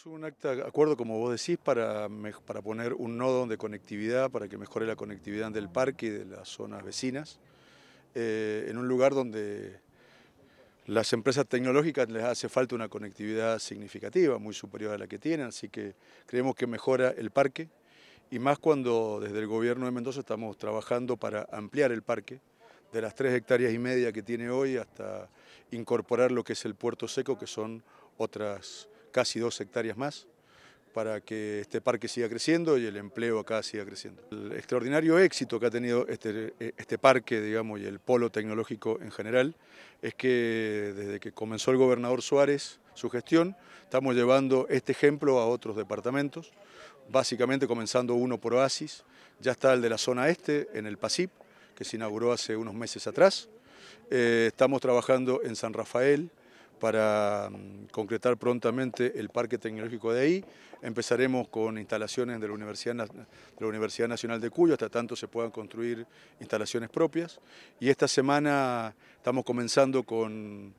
Es un acta, acuerdo como vos decís, para, para poner un nodo de conectividad, para que mejore la conectividad del parque y de las zonas vecinas, eh, en un lugar donde las empresas tecnológicas les hace falta una conectividad significativa, muy superior a la que tienen, así que creemos que mejora el parque, y más cuando desde el gobierno de Mendoza estamos trabajando para ampliar el parque, de las tres hectáreas y media que tiene hoy hasta incorporar lo que es el puerto seco, que son otras casi dos hectáreas más para que este parque siga creciendo y el empleo acá siga creciendo. El extraordinario éxito que ha tenido este, eh, este, parque, digamos, y el polo tecnológico en general, es que desde que comenzó el gobernador Suárez su gestión, estamos llevando este ejemplo a otros departamentos, básicamente comenzando uno por Oasis, ya está el de la zona este, en el PASIP, que se inauguró hace unos meses atrás, eh, estamos trabajando en San Rafael, para mm, concretar prontamente el Parque Tecnológico de ahí. Empezaremos con instalaciones de la, Universidad, Nacional de Cuyo, hasta tanto se puedan construir instalaciones propias. Y esta semana estamos comenzando con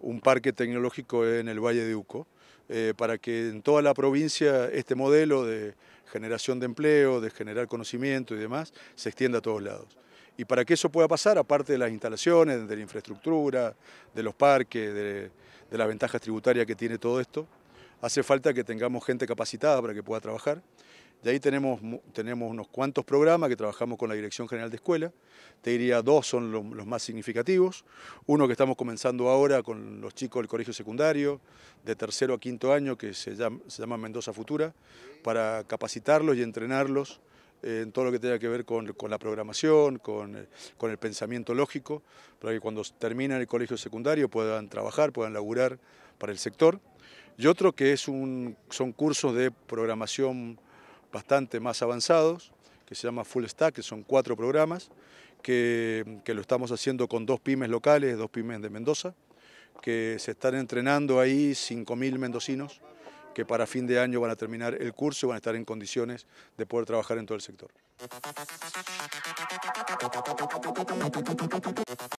un parque tecnológico en el Valle de Uco, eh, para que en toda la provincia este modelo de generación de empleo, de generar conocimiento y demás, se extienda a todos lados. Y para que eso pueda pasar, aparte de las instalaciones, de la infraestructura, de los parques, de, de las ventajas tributarias que tiene todo esto, hace falta que tengamos gente capacitada para que pueda trabajar. De ahí tenemos, tenemos unos cuantos programas que trabajamos con la Dirección General de Escuela. Te diría dos son los, más significativos. Uno que estamos comenzando ahora con los chicos del colegio secundario, de tercero a quinto año, que se llama, se llama Mendoza Futura, para capacitarlos y entrenarlos en todo lo que tenga que ver con, la programación, eh, con, el pensamiento lógico, para que cuando terminan el colegio secundario puedan trabajar, puedan laburar para el sector. Y otro que es un, son cursos de programación bastante más avanzados, que se llama Full Stack, que son cuatro programas, que, que lo estamos haciendo con dos pymes locales, dos pymes de Mendoza, que se están entrenando ahí 5.000 mendocinos que para fin de año van a terminar el curso y van a estar en condiciones de poder trabajar en todo el sector.